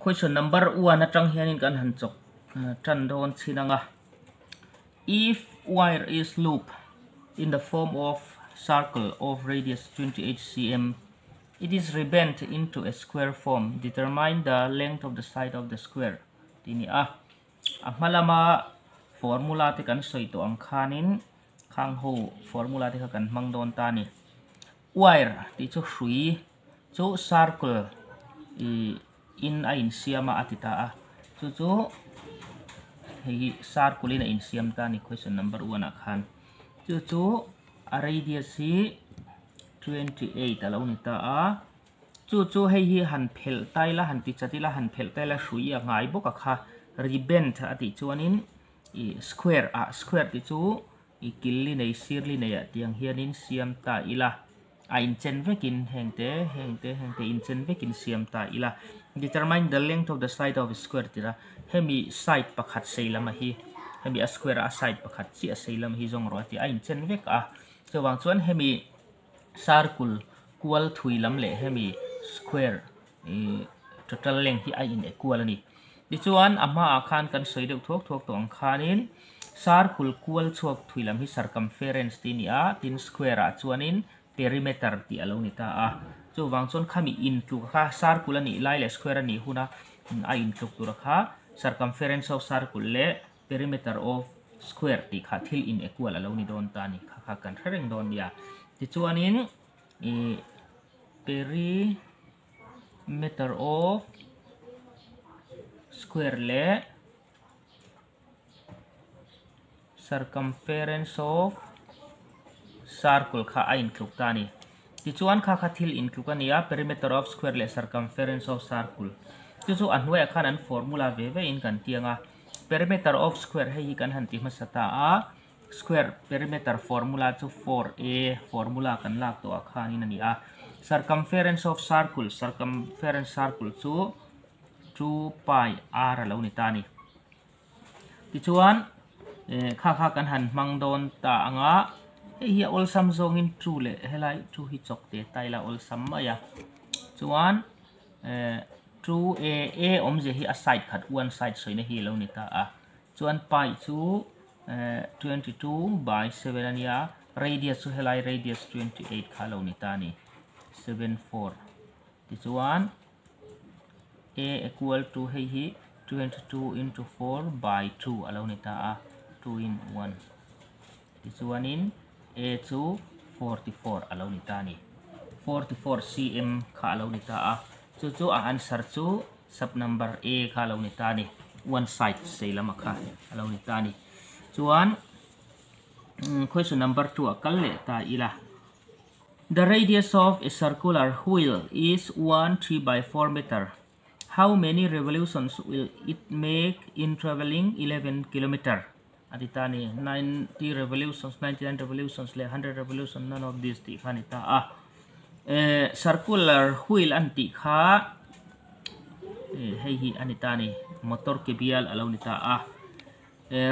question number 1 atang hianin kan hanchok chan don chinanga if wire is loop in the form of circle of radius 28 cm it is rebent into a square form determine the length of the side of the square tini ah malama formula te kan ito ang kanin khang ho formula te kan doon tani wire ti chu hrui circle in a in siam a atita a chu chu hei sar kulin a in siam ta ni question number 1 a khan chu chu a radius hi 28 alo ni ta a chu chu hei hi han phel tai la han ti chati la han phel tai la shui a ngai boka kha ribbon tha ati chuanin i square a square ti chu i killi nei sirli nei a tiang hianin siam ta ila a inchen vekin hengte hengte hengte inchen vekin siam ta ila determine the length of the side of a square tira hemi side pakhat seilama hi hemi a square a side pakhat chi a seilam hi jong ro ti a inchen vek a chawang chuan hemi circle kual thuilam le hemi square total length hi a in equal ani ti chuan ama akhan kan soi deuh thuak thuak to ang khanin circle kual chuak thuilam hi circumference ti ni a tin square a chuanin perimeter ti alo ni ta a chu chon khami in tu kha circle ni lai square ni huna a in tu tu kha circumference of circle le perimeter of square ti kha thil in equal alo ni don ta ni kha kha kan thareng don ya ti anin e perimeter of square le circumference of circle kha a include tani ti chuan kha khathil thil include kania perimeter of square le circumference of circle Ti chu an khan an formula ve ve in kan tianga perimeter of square hei kan han ti a square perimeter formula chu 4a formula kan lak to a khan in ani a circumference of circle circumference circle chu 2 pi r lo ni tani ti chuan eh, kha kha kan han mangdon ta anga hi ol sam zong in tru le helai tru hi chok te tai la ol sam ma ya chuan tru a a om je hi a khat one side soi soina hi lo ni ta a chuan pi chu 22 eh, by 7 ania radius chu helai radius 28 kha lo ni ta ni 74 ti chuan a e equal to hei hi 22 into 4 by 2 alo ni ta a 2 in 1 ti chuan in 44 alaw ni ta 44 cm ka alaw ni ta a chu chu a answer chu sub number a ka alaw ni ta ni one side sei lama kha alo ni ta ni chuan question mm, number 2 kal le ta ila The radius of a circular wheel is 1 3 by 4 meter. How many revolutions will it make in traveling 11 kilometer? अभी तीन ninety revolution ninety nine revolution hundred revolution none of this ती खा नहीं था circular wheel अंती खा हई अनी मोटर के बीएल अलौनीता आ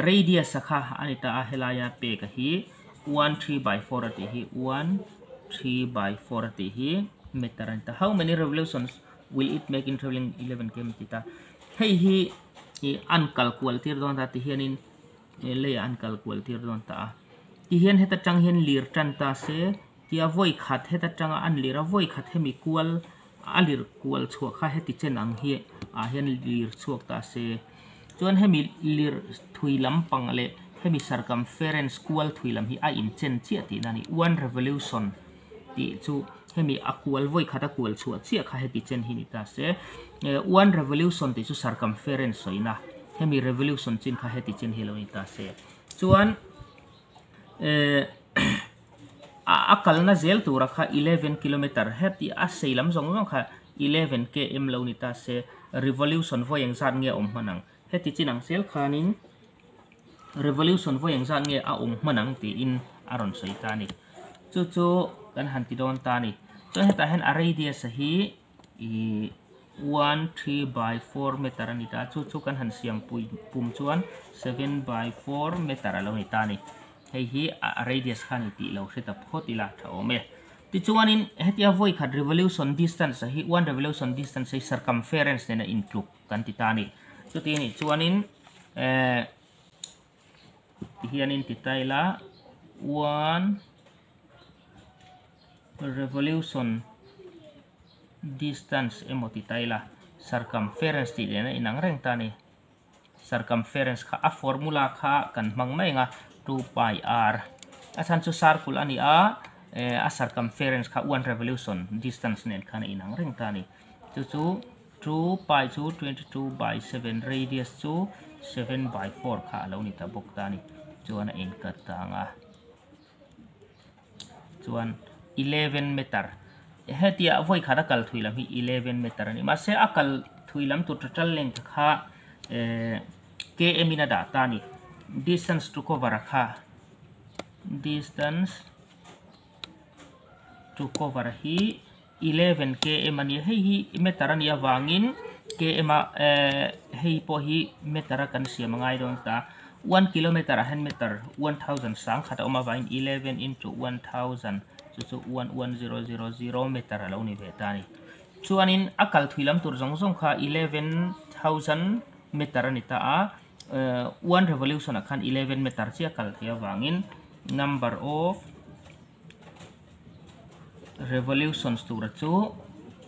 रेडियस खा अनीता हेलाया पे कही वन थ्री बाई फोर अति वन थ्री बाई फोर अति मीटर अनी how many revolution will it make in travelling eleven के मीटिता हई ही अनकल कुल तीर दोन दाती เลยอันกัลกวลที่รอนตาที่เห็นเหตุจังเห็นลีรจันตาเสที่อวยขัดเหตุจังอันลีรอวยขัดให้มีกวลอันลีรกวลชัวข้าเหติเจนังเฮอาเห็นลีรชัวตาเสจนให้มีลีรถุยลำปังเลยให้มี circumference กวลถุยลำฮีอาอินเจนเจียตินั่นอ้วน revolution ติจูให้มีอควลไว้ขัดอควลชัวเจียข้าเหติเจนฮินิตาเสอ้วน revolution ติจู circumference สอยนะ hemi revolution chin ờ, à, à, kha heti chin hilo ta se chuan a kalna zel tu rakha 11 km heti a seilam zong zong kha 11 km lo ni ta se revolution voyang zan nge om manang heti chinang sel khanin revolution voyang zan nge a om manang ti in aron soitani chu chu kan hanti don tani chu heta hen a à, radius hi i 1 3 by 4 meter ni ta chu chu kan han siam pum chuan 7 by 4 meter lo ni ta ni hei hi radius khan ti lo se ta photila tha ome ti chuan in hetia voi khat revolution distance hi 1 revolution distance hi circumference ne na include kan ti ta ni chu ti ni chuan in eh hian in ti taila one revolution distance emo ti taila circumference ti dena inang reng tani circumference ka a formula ka kan mangmai nga 2 pi r asan chu circle ani a eh, a circumference ka one revolution distance nen kan inang reng tani chu chu 2 pi 2 22 by 7 radius 2 7 by 4 ka lo ni ta bok tani chuan in ka tanga chuan 11 meter hetia voi khata kal thuilam hi 11 me tarani ma se akal thuilam tu total length kha eh, km ina data ni distance to cover kha distance to cover hi 11 km ani hei hi metaran ya wangin km eh, hei po hi meter kan sia mangai dong ta 1 km 100 meter 1000 sang khata oma wangin 11 into 1000 susu uan uan zero zero zero meter ala uni ve tani chuanin akal thuilam tur jong jong 11000 meter ani ta a uan eh, revolution akhan 11 meter si akal thia wangin number of revolutions tur chu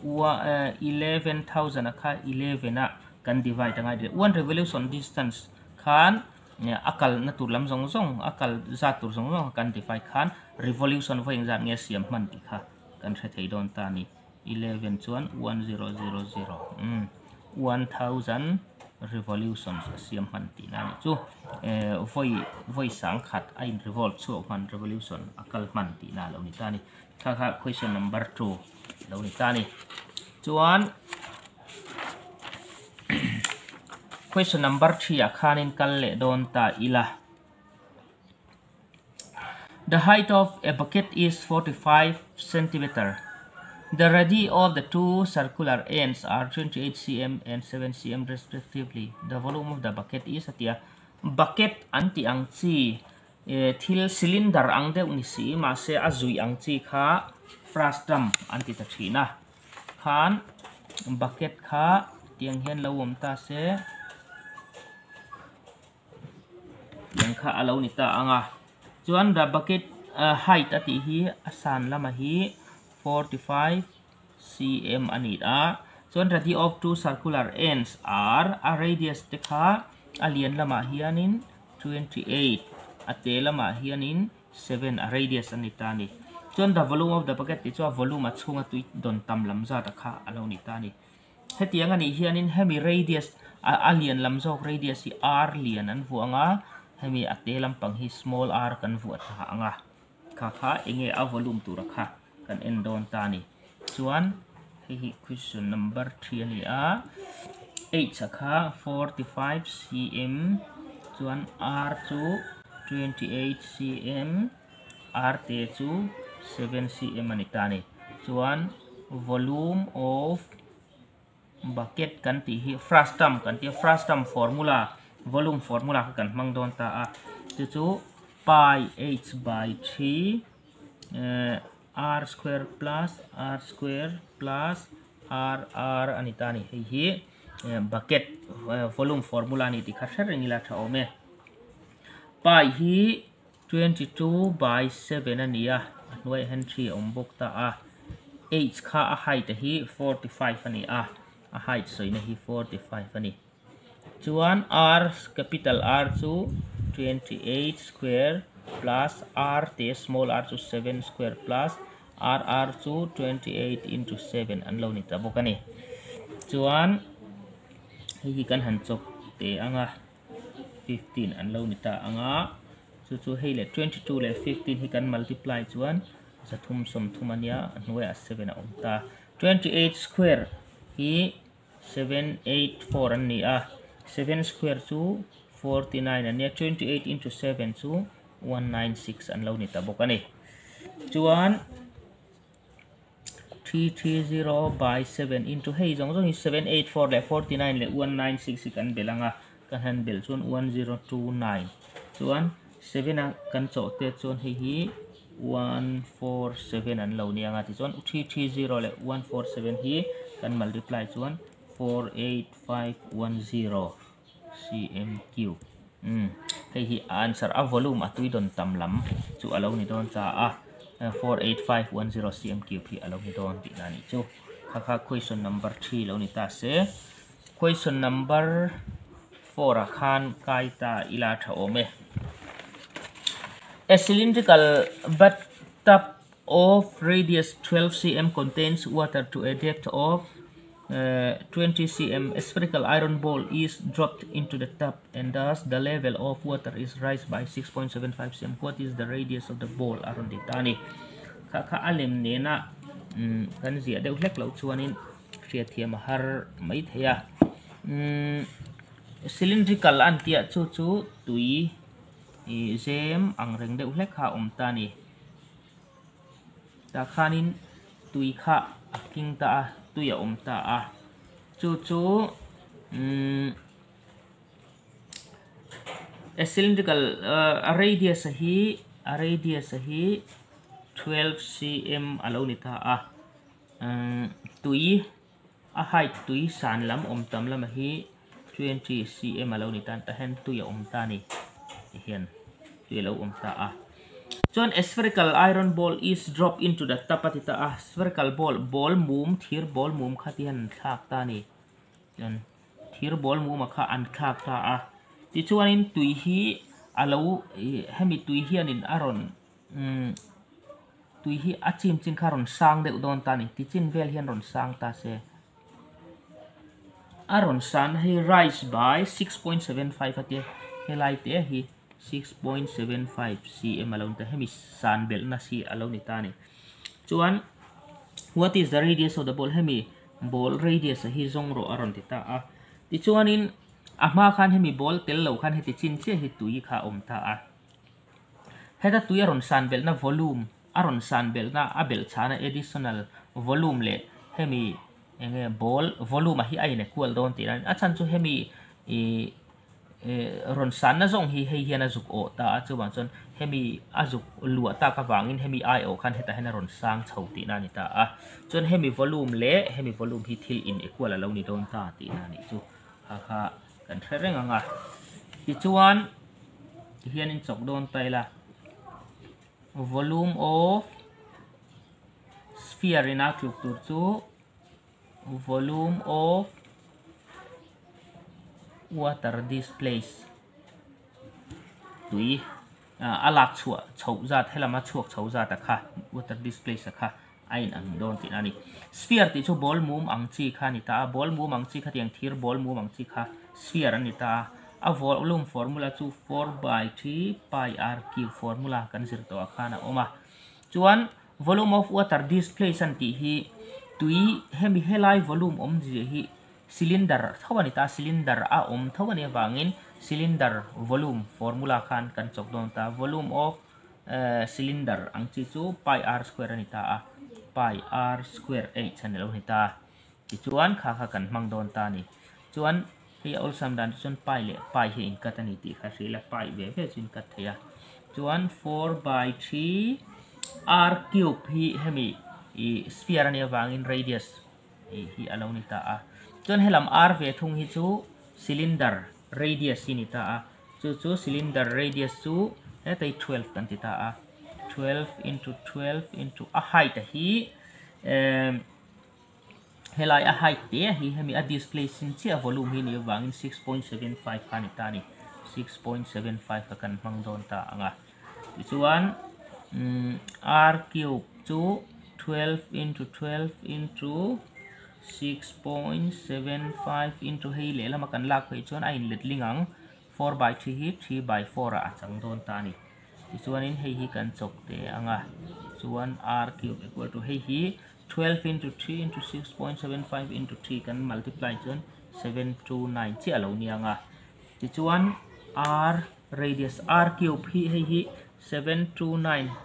wa 11000 eh, akha 11 a kan divide ngai 1 revolution distance kan. เนี่ยอักลนัตุลัมซงซงอักลซาตุลซงซงกันที่ไฟคันรี v o ล u t i o n ไฟงจนเงี่ยเสียมมันดีค่ะกันใช้ไทยดนตานี่11ชวน1000อืม1000 revolution เสียมมันดีนั่นจู่ไฟไฟสังขัดไอ้ revolt ชั่วมัน revolution อักลมันดีนั่นเราหนี้ตานี่ค่ะค่ะ question number two เราหนี้ตานี่ชวน question number 3 a khanin kal don ta ila The height of a bucket is 45 cm. The radii of the two circular ends are 28 cm and 7 cm respectively. The volume of the bucket is atia bucket anti ang chi eh, thil cylinder ang de unisi ma se azui ang chi kha frustum anti ta thina khan bucket kha tiang hian lawom ta se kha alo ni ta anga chuan da bucket uh, height ati hi asan lama hi 45 cm ani a chuan radi of two circular ends are a radius te kha alian lama hianin 28 ate lama hianin 7 a radius ani ta ni chuan the volume of the bucket ti chuan volume a chunga tui don tam lam za ta kha alo ni ta ni hetiang ani hianin hemi radius alian lam radius r lian an vuanga hemi ate lampang hi small r kan vuat ha anga kha kha enge a volume tu rakha kan en don ta ni chuan hi hi question number 3 ani a h kha 45 cm chuan r chu 28 cm r te chu 7 cm ani ta ni chuan volume of bucket kan ti hi frustum kan ti frustum formula volume formula กันมังโดนตาอ่ะจู pi h by 3 r square plus r square plus r r อันนี้ตานี่เฮ้ยบักเก็ต volume formula นี่ที่ข้นเสนอนี่ละชาวเม pi ฮี22 by 7อันนี้อ่ะหน่วยเฮนรีอมบกตาอ่ะ h ค่า height ฮี45อันนี้อ่ะ height สวยนะฮี45อันนี้1 r capital r to 28 square plus r the small r to 7 square plus r r to 28 into 7 and lo ni ta boka ni chuan hi kan chok te anga 15 and lo ni ta anga chu chu hei le 22 le 15 he can multiply one. sa thum som thum and we are 7 a ta 28 square hi 784 an ni ah. 7 square chu 49 ania 28 into 7 chu 196 an lo ni ta bok ani chuan 330 by 7 into hey jong jong 784 le 49 le 196 kan belanga ah, kan han bel chuan 1029 chuan 7 a kan chaw te chuan hi hi 147 an lo ni anga ah, ti chuan 330 le 147 hi kan multiply chuan 48510 CMQ um hei hi answer a volume atui don tam lam chu alo ni don cha a 48510 CMQ phi alo ni don ti nani chu kha question number 3 lo ni ta se question number 4 khan kai ta ila ome a cylindrical bathtub of radius 12 cm contains water to a depth of Uh, 20 cm spherical iron ball is dropped into the tap and thus the level of water is raised by 6.75 cm. What is the radius of the ball around the tani? Ka alim na kan siya de ulek lau chuanin thia mahar mai cylindrical an tia chu chu tui zem ang reng de ulek kha om tani. Ta khanin tui kha king ta tuya om ta a à. chú chu a cylindrical uh, a radius hi a radius hi 12 cm alo ni tha a um tui a height tui san lam om tam lam hi 20 cm alo ni tan ta hen tuya om ta ni hiền tuya lâu om ta a So an spherical iron ball is dropped into the tapatita a spherical ball ball mum thir ball mum kha ti han thak ta ni jan thir ball mum kha an thak ta a ti chuan in tui hi alo hemi tui hi anin aron um tui hi achim chin kha ron sang de udon ta ni ti chin vel hian ron sang ta se aron san hi rise by 6.75 atia helai te hi 6.75 cm alone ta hemi san bel na si alone ta ni chuan what is the radius of the ball hemi ball radius hi zong ro aron ti ta a à. ti chuanin ama à, khan hemi ball tel lo khan heti chin che hi tui kha om ta a à. heta tui aron san bel na volume aron san bel na abel chana additional volume le hemi enge ball volume hi aine kual don ti ran achan chu hemi e รอนสันนะจงงฮีเฮียนะจุกโอตาจูบันจนเฮมีอาจุกลัวตากระวังอินเฮมีไอโอคันเฮตาเฮนรอนสร้างเฉาตีนานิตาอะจนเฮมีวอลลุ่มเละเฮมีวอลลุ่มที่ทิลอินเอกวลแล้วนี่โดนตาตีนานิจูฮ่าฮ่ากันเทเรงอ่ะอีจวนเฮียนินจกโดนไปละวอลลุ่ volume of s p นักจุกตัวจู to v ล l u m e of water this place tui à, alak chua chau za thelama chuak chau za kha, water this place kha, ain ang don tin ani sphere thì chu ball mum ang chi kha ni ta ball mum ang chi kha tiang thir ball mum ang chi kha sphere ani ta a volume formula chu 4 by 3 pi r cube formula kan sir to kha na oma chuan volume of water displacement ti hi tui hemi helai volume om je hi silinder um. thawani ta silinder a om thawani wangin silinder volume formula kan kan chok don ta volume of uh, eh, silinder ang chi chu pi r square ni ta pi r square a channel ni ta ti chuan kha kha kan mang don ta ni chuan hi ol sam dan chuan pi le pi he in kat ani ti kha sri la pi ve ve chin kat thaya chuan 4 by 3 r cube hi hemi i sphere ni wangin radius hi alo ni ta a chon helam r ve thung hi chu cylinder radius hi ni ta a chu chu cylinder radius chu he tai 12 kan ti ta a 12 into 12 into a height hi um, helai a height te hi hemi a displacement chi a volume hi ni 6.75 kan ta ni 6.75 kan mang don ta anga chuan mm, r cube chu 12 into 12 into 6.75 into hei le lama kan lak phei chuan a in let lingang 4 by 3 hi 3 by 4 a chang don ta ni chuanin hei hi kan chok te anga chuan r cube equal to hei hi 12 into 3 into 6.75 into 3 kan multiply chuan 729 chi alo ni anga ti chuan r radius r cube hi hei hi 729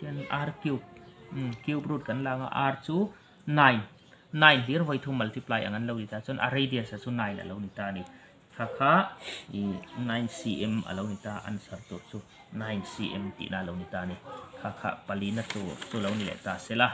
ten r cube ừ, cube root kan langa r chu 9 9 clear hoi thu multiply ta, lo ita chon a radius chu 9 lâu ni ta ni kha kha i 9 cm lâu ni ta answer to số 9 cm ti na lo ni ta ni kha kha pali na chu chu lo ni le ta sela